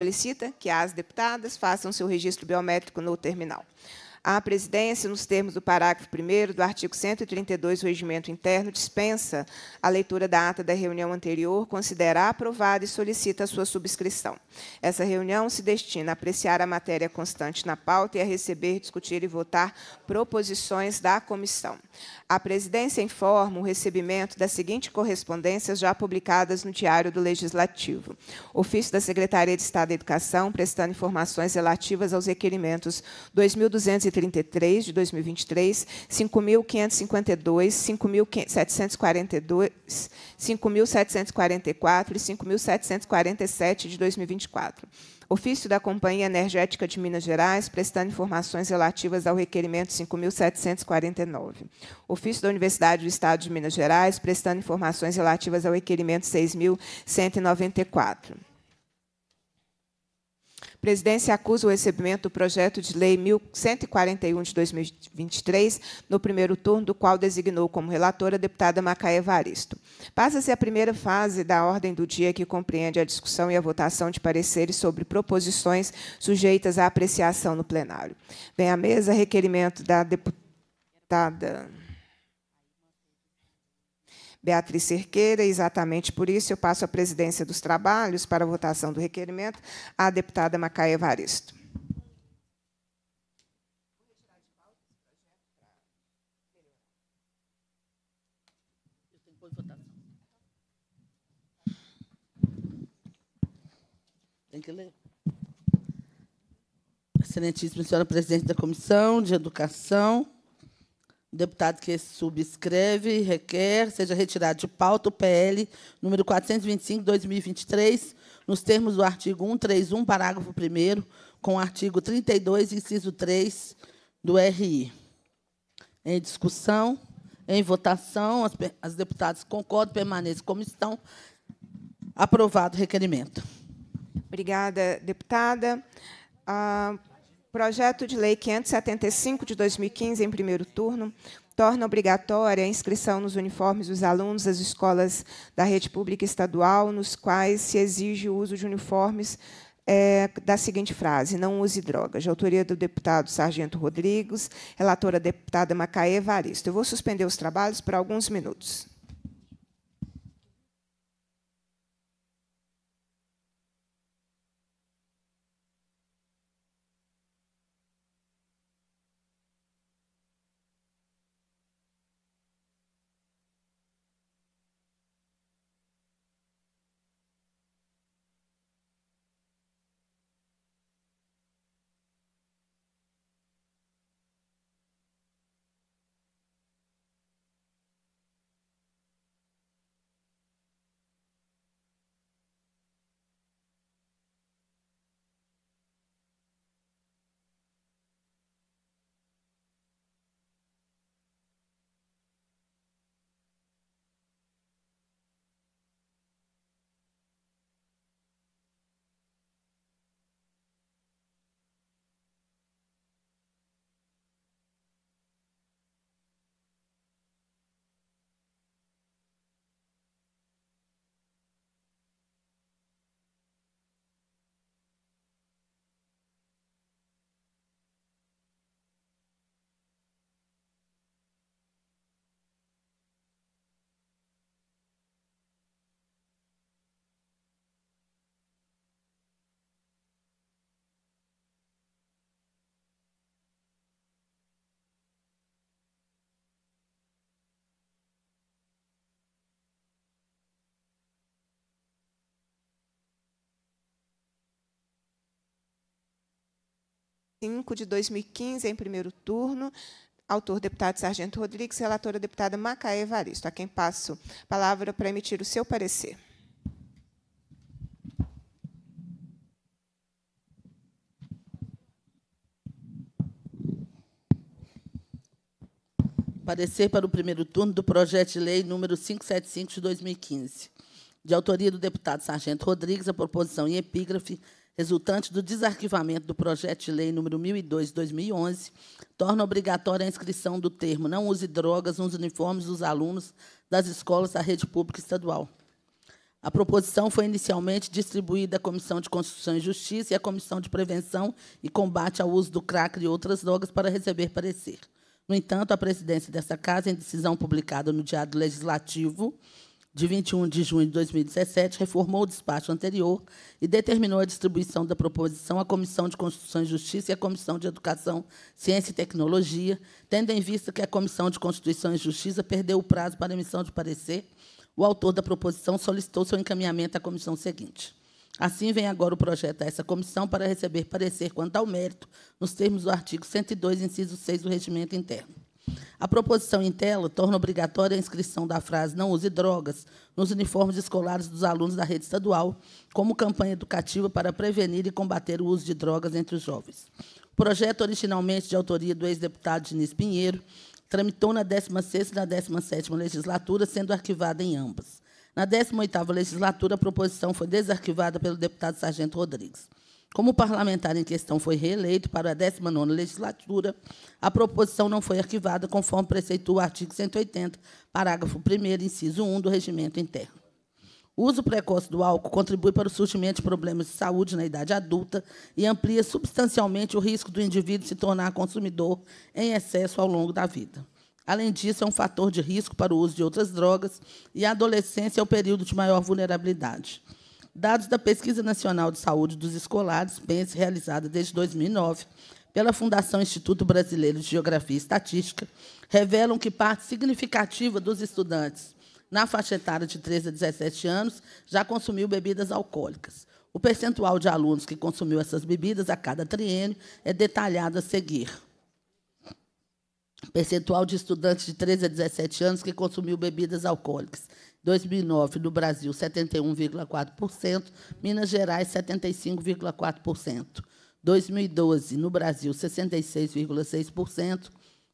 solicita que as deputadas façam seu registro biométrico no terminal. A presidência, nos termos do parágrafo 1 do artigo 132 do Regimento Interno, dispensa a leitura da ata da reunião anterior, considera aprovada e solicita a sua subscrição. Essa reunião se destina a apreciar a matéria constante na pauta e a receber, discutir e votar proposições da comissão. A presidência informa o recebimento das seguintes correspondências já publicadas no Diário do Legislativo: ofício da Secretaria de Estado da Educação, prestando informações relativas aos requerimentos 2230 33 de 2023, 5.552, 5.742, 5.744 e 5.747 de 2024. Ofício da Companhia Energética de Minas Gerais, prestando informações relativas ao requerimento 5.749. Ofício da Universidade do Estado de Minas Gerais, prestando informações relativas ao requerimento 6.194 presidência acusa o recebimento do projeto de lei 1141 de 2023, no primeiro turno, do qual designou como relatora a deputada Macaé Varisto. Passa-se a primeira fase da ordem do dia que compreende a discussão e a votação de pareceres sobre proposições sujeitas à apreciação no plenário. Vem à mesa requerimento da deputada Beatriz Cerqueira, exatamente por isso eu passo a presidência dos trabalhos para a votação do requerimento à deputada Macaia Evaristo. Excelentíssima senhora presidente da Comissão de Educação, o deputado que subscreve requer seja retirado de pauta o PL número 425 2023, nos termos do artigo 131, parágrafo 1 com o artigo 32, inciso 3 do RI. Em discussão, em votação, as, as deputadas concordam, permaneçam como estão. Aprovado o requerimento. Obrigada, deputada. Ah, Projeto de Lei 575 de 2015, em primeiro turno, torna obrigatória a inscrição nos uniformes dos alunos das escolas da rede pública estadual, nos quais se exige o uso de uniformes é, da seguinte frase: não use drogas, de autoria do deputado Sargento Rodrigues, relatora deputada Macaé Varisto. Eu vou suspender os trabalhos por alguns minutos. 5 de 2015, em primeiro turno. Autor, deputado Sargento Rodrigues, relatora, deputada Macaé Evaristo. A quem passo a palavra para emitir o seu parecer. Parecer para o primeiro turno do projeto de lei número 575 de 2015. De autoria do deputado Sargento Rodrigues, a proposição em epígrafe resultante do desarquivamento do projeto de lei número 1002 2011, torna obrigatória a inscrição do termo não use drogas nos uniformes dos alunos das escolas da rede pública estadual. A proposição foi inicialmente distribuída à Comissão de Constituição e Justiça e à Comissão de Prevenção e Combate ao Uso do Crack e outras drogas para receber parecer. No entanto, a presidência desta casa, em decisão publicada no Diário Legislativo, de 21 de junho de 2017, reformou o despacho anterior e determinou a distribuição da proposição à Comissão de Constituição e Justiça e à Comissão de Educação, Ciência e Tecnologia, tendo em vista que a Comissão de Constituição e Justiça perdeu o prazo para emissão de parecer, o autor da proposição solicitou seu encaminhamento à comissão seguinte. Assim, vem agora o projeto a essa comissão para receber parecer quanto ao mérito, nos termos do artigo 102, inciso 6 do Regimento Interno. A proposição em tela torna obrigatória a inscrição da frase Não use drogas nos uniformes escolares dos alunos da rede estadual, como campanha educativa para prevenir e combater o uso de drogas entre os jovens. O projeto, originalmente de autoria do ex-deputado Diniz Pinheiro, tramitou na 16ª e na 17ª legislatura, sendo arquivada em ambas. Na 18ª legislatura, a proposição foi desarquivada pelo deputado Sargento Rodrigues. Como o parlamentar em questão foi reeleito para a 19 legislatura, a proposição não foi arquivada conforme preceitua o artigo 180, parágrafo 1 inciso 1 do regimento interno. O uso precoce do álcool contribui para o surgimento de problemas de saúde na idade adulta e amplia substancialmente o risco do indivíduo se tornar consumidor em excesso ao longo da vida. Além disso, é um fator de risco para o uso de outras drogas e a adolescência é o período de maior vulnerabilidade. Dados da Pesquisa Nacional de Saúde dos Escolares, PENSE, realizada desde 2009 pela Fundação Instituto Brasileiro de Geografia e Estatística, revelam que parte significativa dos estudantes na faixa etária de 13 a 17 anos já consumiu bebidas alcoólicas. O percentual de alunos que consumiu essas bebidas a cada triênio é detalhado a seguir. Percentual de estudantes de 13 a 17 anos que consumiu bebidas alcoólicas. 2009, no Brasil, 71,4%, Minas Gerais, 75,4%. 2012, no Brasil, 66,6%,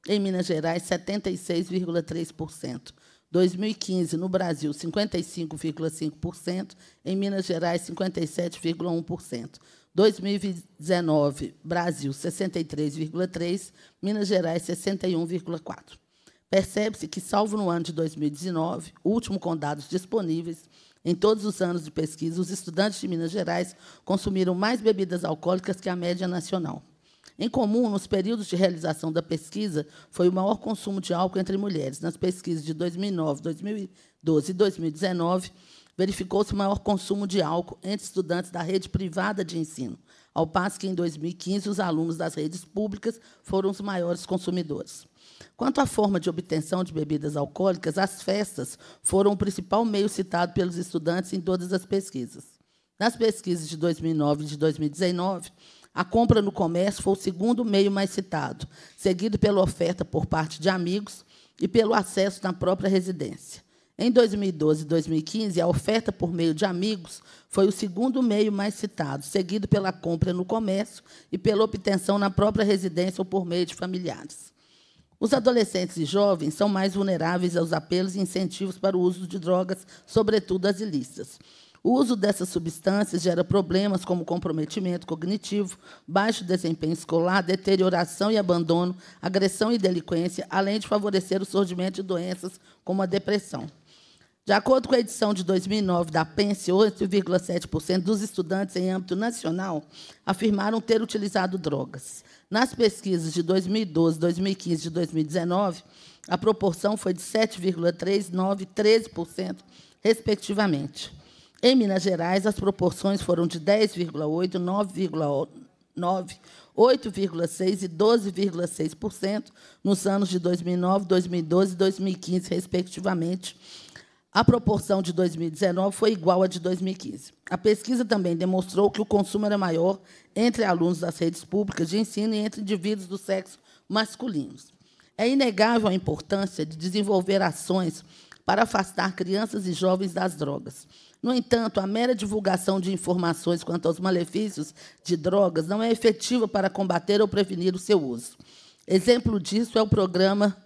em Minas Gerais, 76,3%. 2015, no Brasil, 55,5%, em Minas Gerais, 57,1%. 2019, Brasil 63,3, Minas Gerais 61,4 percebe-se que, salvo no ano de 2019, último com dados disponíveis, em todos os anos de pesquisa, os estudantes de Minas Gerais consumiram mais bebidas alcoólicas que a média nacional. Em comum, nos períodos de realização da pesquisa, foi o maior consumo de álcool entre mulheres. Nas pesquisas de 2009, 2012 e 2019, verificou-se o maior consumo de álcool entre estudantes da rede privada de ensino, ao passo que, em 2015, os alunos das redes públicas foram os maiores consumidores. Quanto à forma de obtenção de bebidas alcoólicas, as festas foram o principal meio citado pelos estudantes em todas as pesquisas. Nas pesquisas de 2009 e de 2019, a compra no comércio foi o segundo meio mais citado, seguido pela oferta por parte de amigos e pelo acesso na própria residência. Em 2012 e 2015, a oferta por meio de amigos foi o segundo meio mais citado, seguido pela compra no comércio e pela obtenção na própria residência ou por meio de familiares. Os adolescentes e jovens são mais vulneráveis aos apelos e incentivos para o uso de drogas, sobretudo as ilícitas. O uso dessas substâncias gera problemas como comprometimento cognitivo, baixo desempenho escolar, deterioração e abandono, agressão e delinquência, além de favorecer o surgimento de doenças como a depressão. De acordo com a edição de 2009 da PENSE, 8,7% dos estudantes em âmbito nacional afirmaram ter utilizado drogas. Nas pesquisas de 2012, 2015 e 2019, a proporção foi de 7,3%, 9% 13%, respectivamente. Em Minas Gerais, as proporções foram de 10,8%, 9,9%, 8,6% e 12,6% nos anos de 2009, 2012 e 2015, respectivamente, a proporção de 2019 foi igual à de 2015. A pesquisa também demonstrou que o consumo era maior entre alunos das redes públicas de ensino e entre indivíduos do sexo masculinos. É inegável a importância de desenvolver ações para afastar crianças e jovens das drogas. No entanto, a mera divulgação de informações quanto aos malefícios de drogas não é efetiva para combater ou prevenir o seu uso. Exemplo disso é o programa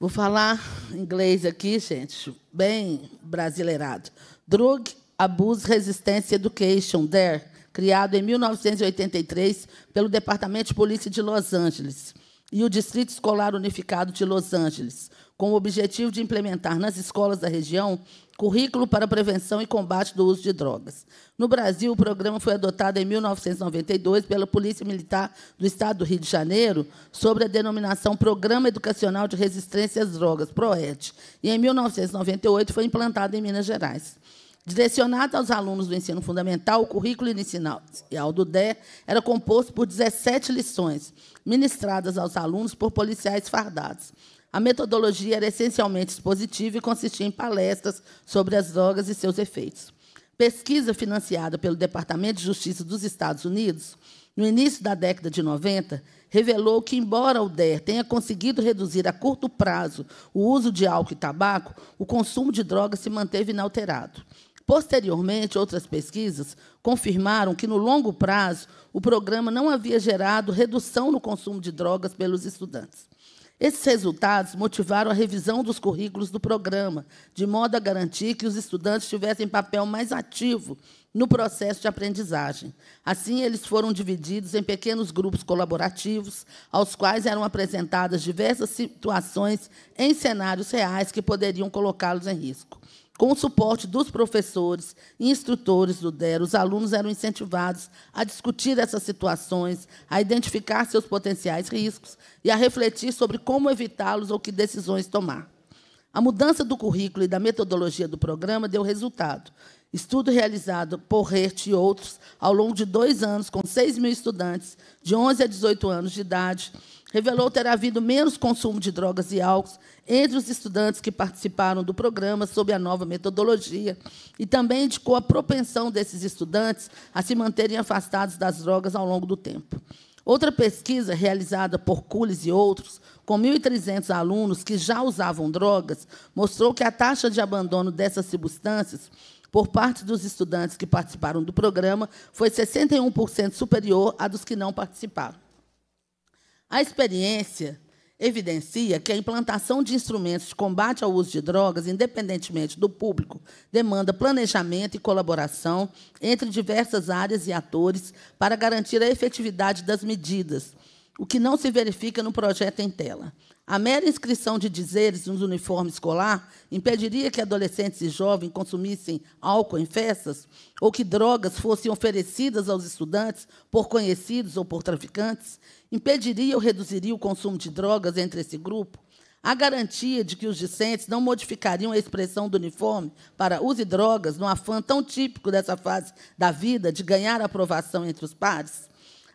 Vou falar inglês aqui, gente, bem brasileirado. Drug Abuse Resistance Education, DARE, criado em 1983 pelo Departamento de Polícia de Los Angeles e o Distrito Escolar Unificado de Los Angeles, com o objetivo de implementar nas escolas da região Currículo para Prevenção e Combate do Uso de Drogas. No Brasil, o programa foi adotado em 1992 pela Polícia Militar do Estado do Rio de Janeiro, sobre a denominação Programa Educacional de Resistência às Drogas, PROED, e em 1998 foi implantado em Minas Gerais. Direcionado aos alunos do ensino fundamental, o currículo inicial do DE era composto por 17 lições, ministradas aos alunos por policiais fardados. A metodologia era essencialmente expositiva e consistia em palestras sobre as drogas e seus efeitos. Pesquisa financiada pelo Departamento de Justiça dos Estados Unidos, no início da década de 90, revelou que, embora o DER tenha conseguido reduzir a curto prazo o uso de álcool e tabaco, o consumo de drogas se manteve inalterado. Posteriormente, outras pesquisas confirmaram que, no longo prazo, o programa não havia gerado redução no consumo de drogas pelos estudantes. Esses resultados motivaram a revisão dos currículos do programa, de modo a garantir que os estudantes tivessem papel mais ativo no processo de aprendizagem. Assim, eles foram divididos em pequenos grupos colaborativos, aos quais eram apresentadas diversas situações em cenários reais que poderiam colocá-los em risco. Com o suporte dos professores e instrutores do DER, os alunos eram incentivados a discutir essas situações, a identificar seus potenciais riscos e a refletir sobre como evitá-los ou que decisões tomar. A mudança do currículo e da metodologia do programa deu resultado. Estudo realizado por Hert e outros ao longo de dois anos, com 6 mil estudantes de 11 a 18 anos de idade, revelou ter havido menos consumo de drogas e álcool entre os estudantes que participaram do programa sob a nova metodologia e também indicou a propensão desses estudantes a se manterem afastados das drogas ao longo do tempo. Outra pesquisa realizada por Cules e outros, com 1.300 alunos que já usavam drogas, mostrou que a taxa de abandono dessas substâncias por parte dos estudantes que participaram do programa foi 61% superior à dos que não participaram. A experiência evidencia que a implantação de instrumentos de combate ao uso de drogas, independentemente do público, demanda planejamento e colaboração entre diversas áreas e atores para garantir a efetividade das medidas, o que não se verifica no projeto em tela. A mera inscrição de dizeres nos uniformes escolar impediria que adolescentes e jovens consumissem álcool em festas ou que drogas fossem oferecidas aos estudantes por conhecidos ou por traficantes, impediria ou reduziria o consumo de drogas entre esse grupo? A garantia de que os discentes não modificariam a expressão do uniforme para uso e drogas, no afã tão típico dessa fase da vida de ganhar aprovação entre os pares?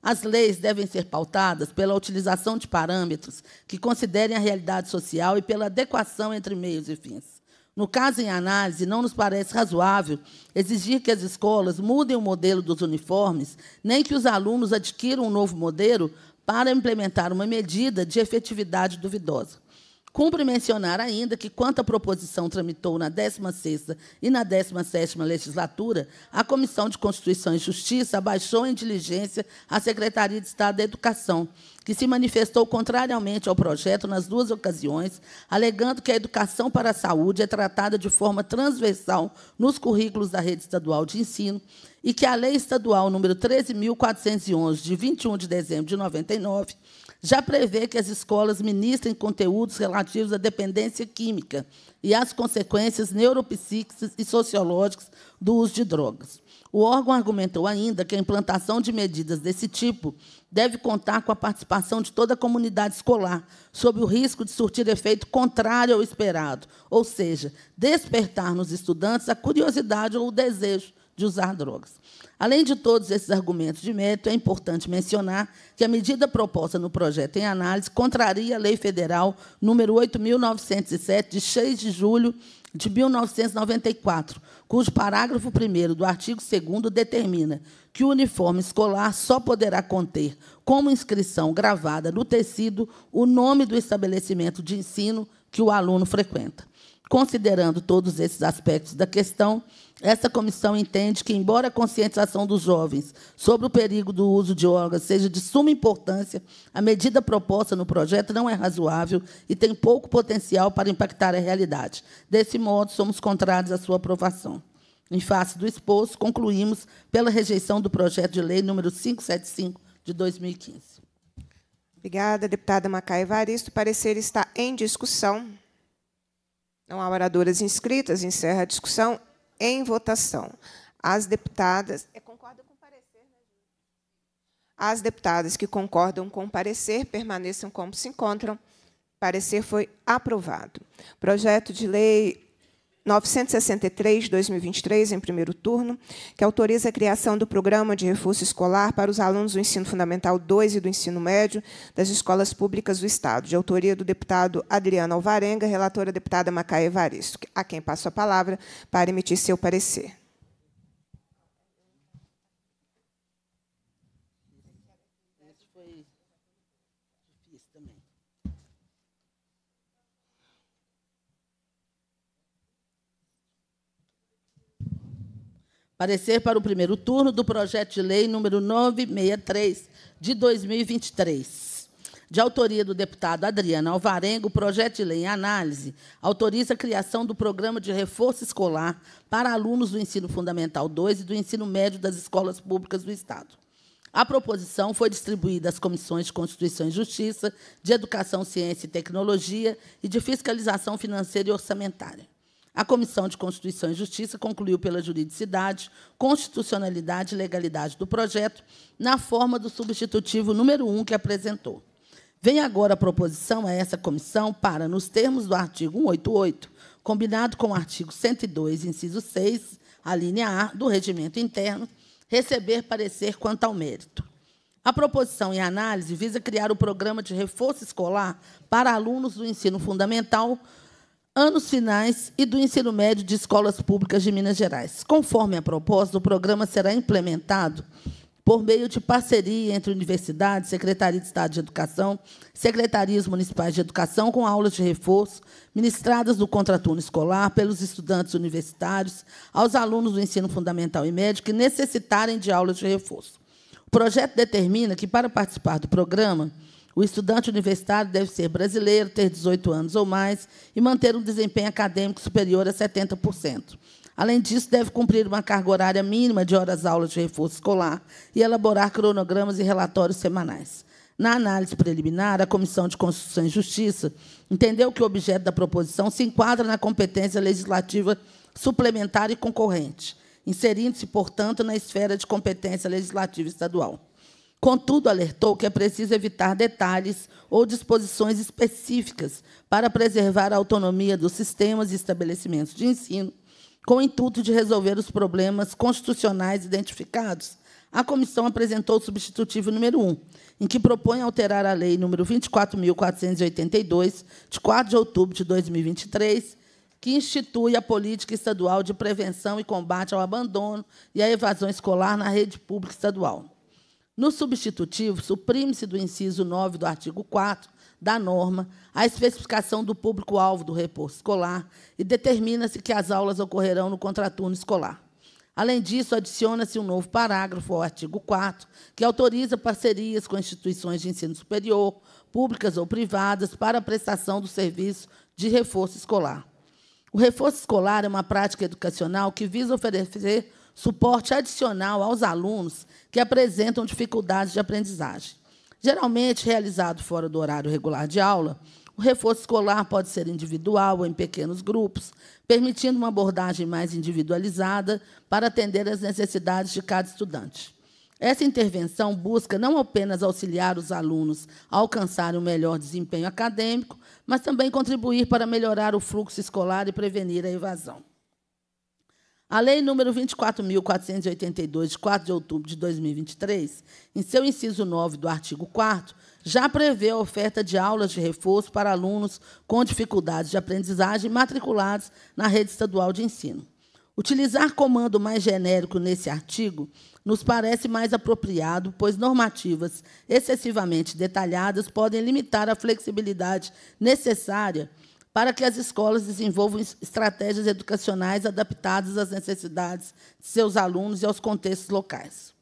As leis devem ser pautadas pela utilização de parâmetros que considerem a realidade social e pela adequação entre meios e fins. No caso em análise, não nos parece razoável exigir que as escolas mudem o modelo dos uniformes, nem que os alunos adquiram um novo modelo para implementar uma medida de efetividade duvidosa. Cumpre mencionar ainda que, quanto a proposição tramitou na 16ª e na 17ª legislatura, a Comissão de Constituição e Justiça abaixou em diligência a Secretaria de Estado da Educação, que se manifestou contrariamente ao projeto nas duas ocasiões, alegando que a educação para a saúde é tratada de forma transversal nos currículos da rede estadual de ensino e que a Lei Estadual nº 13.411, de 21 de dezembro de 99, já prevê que as escolas ministrem conteúdos relativos à dependência química e às consequências neuropsíquicas e sociológicas do uso de drogas. O órgão argumentou ainda que a implantação de medidas desse tipo deve contar com a participação de toda a comunidade escolar, sob o risco de surtir efeito contrário ao esperado, ou seja, despertar nos estudantes a curiosidade ou o desejo de usar drogas. Além de todos esses argumentos de mérito, é importante mencionar que a medida proposta no projeto em análise contraria a Lei Federal número 8.907, de 6 de julho de 1994, cujo parágrafo 1 do artigo 2 determina que o uniforme escolar só poderá conter, como inscrição gravada no tecido, o nome do estabelecimento de ensino que o aluno frequenta. Considerando todos esses aspectos da questão, essa comissão entende que, embora a conscientização dos jovens sobre o perigo do uso de órgãos seja de suma importância, a medida proposta no projeto não é razoável e tem pouco potencial para impactar a realidade. Desse modo, somos contrários à sua aprovação. Em face do exposto, concluímos pela rejeição do projeto de lei número 575 de 2015. Obrigada, deputada Macaia Varisto. O parecer está em discussão. Não há oradoras inscritas. Encerra a discussão em votação. As deputadas. É, concorda com o parecer, né? As deputadas que concordam com o parecer permaneçam como se encontram. O parecer foi aprovado. Projeto de lei 963-2023, em primeiro turno, que autoriza a criação do programa de reforço escolar para os alunos do ensino fundamental 2 e do ensino médio das escolas públicas do Estado, de autoria do deputado Adriano Alvarenga, relatora deputada Macaia Evaristo, a quem passo a palavra para emitir seu parecer. Parecer para o primeiro turno do projeto de lei número 963 de 2023. De autoria do deputado Adriano Alvarenga, o projeto de lei em análise autoriza a criação do programa de reforço escolar para alunos do ensino fundamental 2 e do ensino médio das escolas públicas do Estado. A proposição foi distribuída às comissões de Constituição e Justiça, de Educação, Ciência e Tecnologia e de Fiscalização Financeira e Orçamentária. A Comissão de Constituição e Justiça concluiu pela juridicidade, constitucionalidade e legalidade do projeto, na forma do substitutivo número 1 que apresentou. Vem agora a proposição a essa comissão para, nos termos do artigo 188, combinado com o artigo 102, inciso 6, a linha A do regimento interno, receber parecer quanto ao mérito. A proposição em análise visa criar o programa de reforço escolar para alunos do ensino fundamental anos finais e do ensino médio de escolas públicas de Minas Gerais. Conforme a proposta, o programa será implementado por meio de parceria entre universidades, Secretaria de Estado de Educação, secretarias municipais de educação, com aulas de reforço ministradas no contraturno escolar pelos estudantes universitários aos alunos do ensino fundamental e médio que necessitarem de aulas de reforço. O projeto determina que, para participar do programa, o estudante universitário deve ser brasileiro, ter 18 anos ou mais e manter um desempenho acadêmico superior a 70%. Além disso, deve cumprir uma carga horária mínima de horas-aulas de reforço escolar e elaborar cronogramas e relatórios semanais. Na análise preliminar, a Comissão de Constituição e Justiça entendeu que o objeto da proposição se enquadra na competência legislativa suplementar e concorrente, inserindo-se, portanto, na esfera de competência legislativa estadual. Contudo, alertou que é preciso evitar detalhes ou disposições específicas para preservar a autonomia dos sistemas e estabelecimentos de ensino, com o intuito de resolver os problemas constitucionais identificados. A comissão apresentou o substitutivo número 1, em que propõe alterar a Lei número 24.482, de 4 de outubro de 2023, que institui a política estadual de prevenção e combate ao abandono e à evasão escolar na rede pública estadual. No substitutivo, suprime-se do inciso 9 do artigo 4 da norma a especificação do público-alvo do repouso escolar e determina-se que as aulas ocorrerão no contraturno escolar. Além disso, adiciona-se um novo parágrafo ao artigo 4, que autoriza parcerias com instituições de ensino superior, públicas ou privadas, para a prestação do serviço de reforço escolar. O reforço escolar é uma prática educacional que visa oferecer suporte adicional aos alunos que apresentam dificuldades de aprendizagem. Geralmente realizado fora do horário regular de aula, o reforço escolar pode ser individual ou em pequenos grupos, permitindo uma abordagem mais individualizada para atender às necessidades de cada estudante. Essa intervenção busca não apenas auxiliar os alunos a alcançarem um melhor desempenho acadêmico, mas também contribuir para melhorar o fluxo escolar e prevenir a evasão. A Lei Número 24.482, de 4 de outubro de 2023, em seu inciso 9 do artigo 4 já prevê a oferta de aulas de reforço para alunos com dificuldades de aprendizagem matriculados na rede estadual de ensino. Utilizar comando mais genérico nesse artigo nos parece mais apropriado, pois normativas excessivamente detalhadas podem limitar a flexibilidade necessária para que as escolas desenvolvam estratégias educacionais adaptadas às necessidades de seus alunos e aos contextos locais.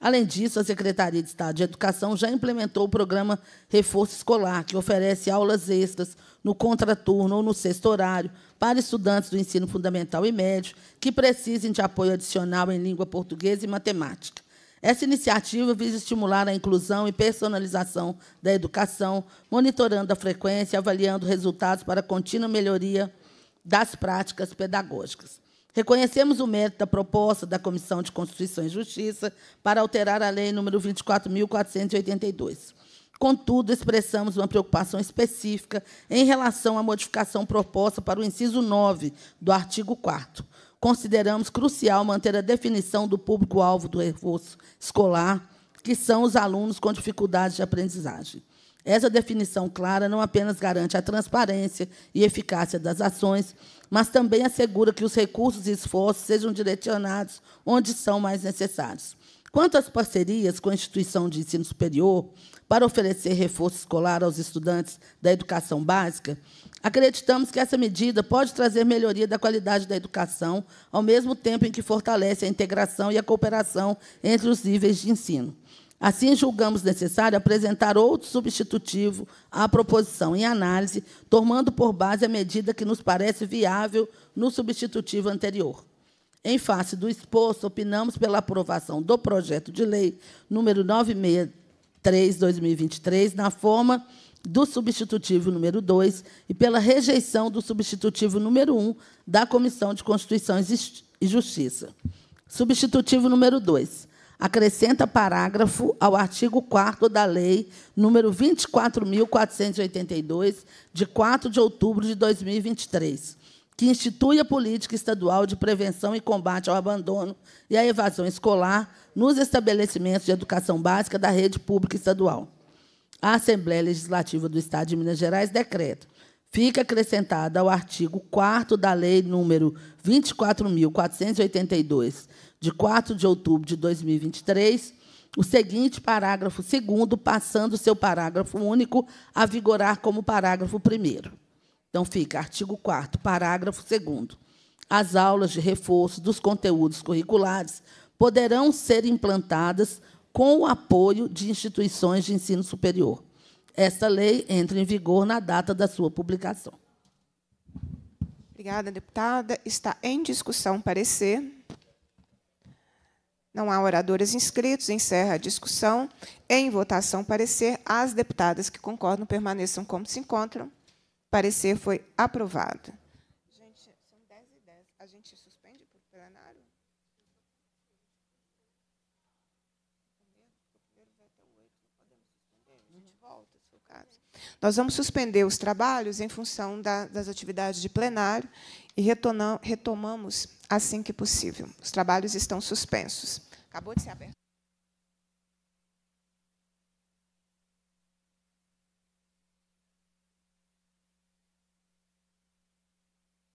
Além disso, a Secretaria de Estado de Educação já implementou o programa Reforço Escolar, que oferece aulas extras no contraturno ou no sexto horário para estudantes do ensino fundamental e médio que precisem de apoio adicional em língua portuguesa e matemática. Essa iniciativa visa estimular a inclusão e personalização da educação, monitorando a frequência e avaliando resultados para contínua melhoria das práticas pedagógicas. Reconhecemos o mérito da proposta da Comissão de Constituição e Justiça para alterar a Lei nº 24.482. Contudo, expressamos uma preocupação específica em relação à modificação proposta para o inciso 9 do artigo 4 consideramos crucial manter a definição do público-alvo do reforço escolar, que são os alunos com dificuldades de aprendizagem. Essa definição clara não apenas garante a transparência e eficácia das ações, mas também assegura que os recursos e esforços sejam direcionados onde são mais necessários. Quanto às parcerias com a instituição de ensino superior para oferecer reforço escolar aos estudantes da educação básica, acreditamos que essa medida pode trazer melhoria da qualidade da educação, ao mesmo tempo em que fortalece a integração e a cooperação entre os níveis de ensino. Assim, julgamos necessário apresentar outro substitutivo à proposição em análise, tomando por base a medida que nos parece viável no substitutivo anterior. Em face do exposto, opinamos pela aprovação do projeto de lei número 963/2023 na forma do substitutivo número 2 e pela rejeição do substitutivo número 1 um da Comissão de Constituição e Justiça. Substitutivo número 2 acrescenta parágrafo ao artigo 4 da Lei número 24.482, de 4 de outubro de 2023, que institui a política estadual de prevenção e combate ao abandono e à evasão escolar nos estabelecimentos de educação básica da rede pública estadual. A Assembleia Legislativa do Estado de Minas Gerais decreta. Fica acrescentada ao artigo 4 da Lei Número 24.482, de 4 de outubro de 2023, o seguinte parágrafo 2 passando seu parágrafo único a vigorar como parágrafo 1 então, fica artigo 4, parágrafo 2. As aulas de reforço dos conteúdos curriculares poderão ser implantadas com o apoio de instituições de ensino superior. Esta lei entra em vigor na data da sua publicação. Obrigada, deputada. Está em discussão parecer. Não há oradores inscritos, encerra a discussão. Em votação parecer, as deputadas que concordam permaneçam como se encontram. Parecer foi aprovado. Nós vamos suspender os trabalhos em função da, das atividades de plenário e retomamos assim que possível. Os trabalhos estão suspensos. Acabou de ser aberto.